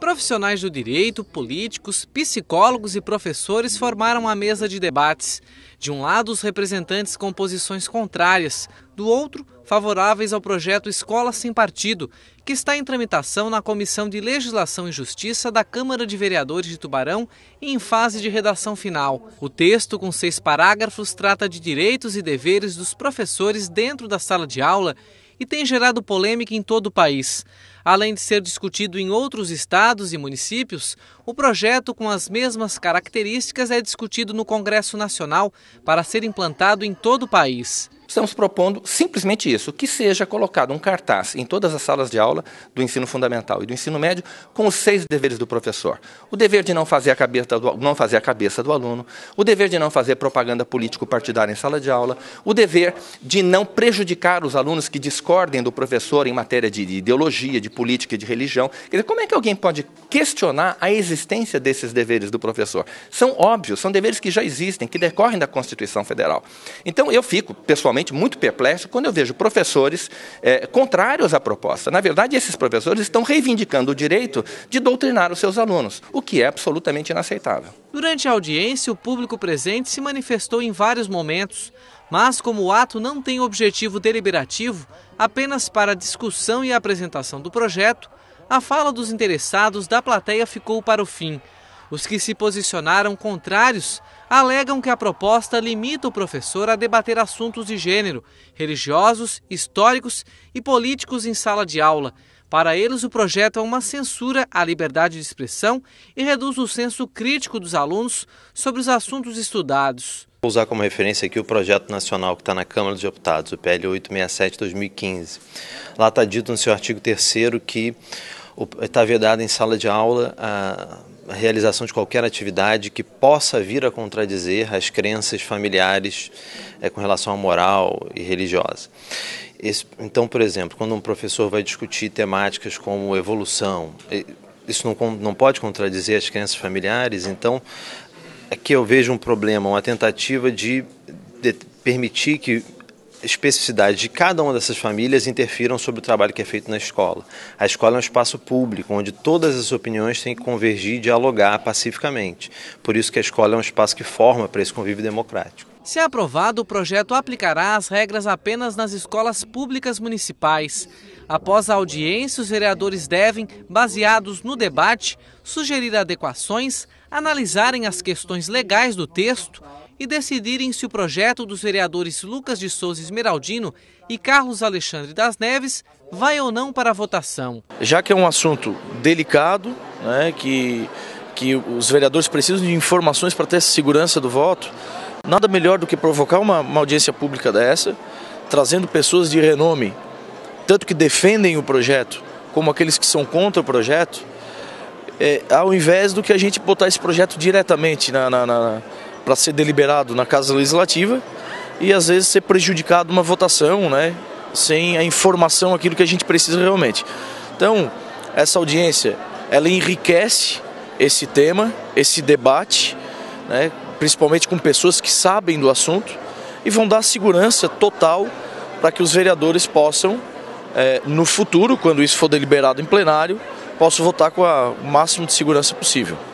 Profissionais do direito, políticos, psicólogos e professores formaram a mesa de debates. De um lado, os representantes com posições contrárias, do outro, favoráveis ao projeto Escola Sem Partido, que está em tramitação na Comissão de Legislação e Justiça da Câmara de Vereadores de Tubarão e em fase de redação final. O texto, com seis parágrafos, trata de direitos e deveres dos professores dentro da sala de aula e tem gerado polêmica em todo o país. Além de ser discutido em outros estados e municípios, o projeto com as mesmas características é discutido no Congresso Nacional para ser implantado em todo o país estamos propondo simplesmente isso, que seja colocado um cartaz em todas as salas de aula do ensino fundamental e do ensino médio com os seis deveres do professor. O dever de não fazer a cabeça do, não fazer a cabeça do aluno, o dever de não fazer propaganda político-partidária em sala de aula, o dever de não prejudicar os alunos que discordem do professor em matéria de ideologia, de política e de religião. Quer dizer, como é que alguém pode questionar a existência desses deveres do professor? São óbvios, são deveres que já existem, que decorrem da Constituição Federal. Então, eu fico, pessoalmente, realmente muito perplexo quando eu vejo professores é, contrários à proposta. Na verdade, esses professores estão reivindicando o direito de doutrinar os seus alunos, o que é absolutamente inaceitável. Durante a audiência, o público presente se manifestou em vários momentos, mas como o ato não tem objetivo deliberativo, apenas para discussão e apresentação do projeto, a fala dos interessados da plateia ficou para o fim. Os que se posicionaram contrários alegam que a proposta limita o professor a debater assuntos de gênero, religiosos, históricos e políticos em sala de aula. Para eles, o projeto é uma censura à liberdade de expressão e reduz o senso crítico dos alunos sobre os assuntos estudados. Vou usar como referência aqui o projeto nacional que está na Câmara dos Deputados, o PL 867-2015. Lá está dito no seu artigo 3 que está vedado em sala de aula a ah, a realização de qualquer atividade que possa vir a contradizer as crenças familiares é, com relação à moral e religiosa. Esse, então, por exemplo, quando um professor vai discutir temáticas como evolução, isso não, não pode contradizer as crenças familiares, então aqui eu vejo um problema, uma tentativa de, de permitir que especificidades de cada uma dessas famílias interfiram sobre o trabalho que é feito na escola. A escola é um espaço público, onde todas as opiniões têm que convergir e dialogar pacificamente. Por isso que a escola é um espaço que forma para esse convívio democrático. Se aprovado, o projeto aplicará as regras apenas nas escolas públicas municipais. Após a audiência, os vereadores devem, baseados no debate, sugerir adequações, analisarem as questões legais do texto e decidirem se o projeto dos vereadores Lucas de Souza Esmeraldino e Carlos Alexandre das Neves vai ou não para a votação. Já que é um assunto delicado, né, que, que os vereadores precisam de informações para ter essa segurança do voto, nada melhor do que provocar uma, uma audiência pública dessa, trazendo pessoas de renome, tanto que defendem o projeto, como aqueles que são contra o projeto, é, ao invés do que a gente botar esse projeto diretamente na, na, na para ser deliberado na Casa Legislativa e às vezes ser prejudicado uma votação, né, sem a informação aquilo que a gente precisa realmente. Então, essa audiência, ela enriquece esse tema, esse debate, né, principalmente com pessoas que sabem do assunto e vão dar segurança total para que os vereadores possam, é, no futuro, quando isso for deliberado em plenário, possam votar com a, o máximo de segurança possível.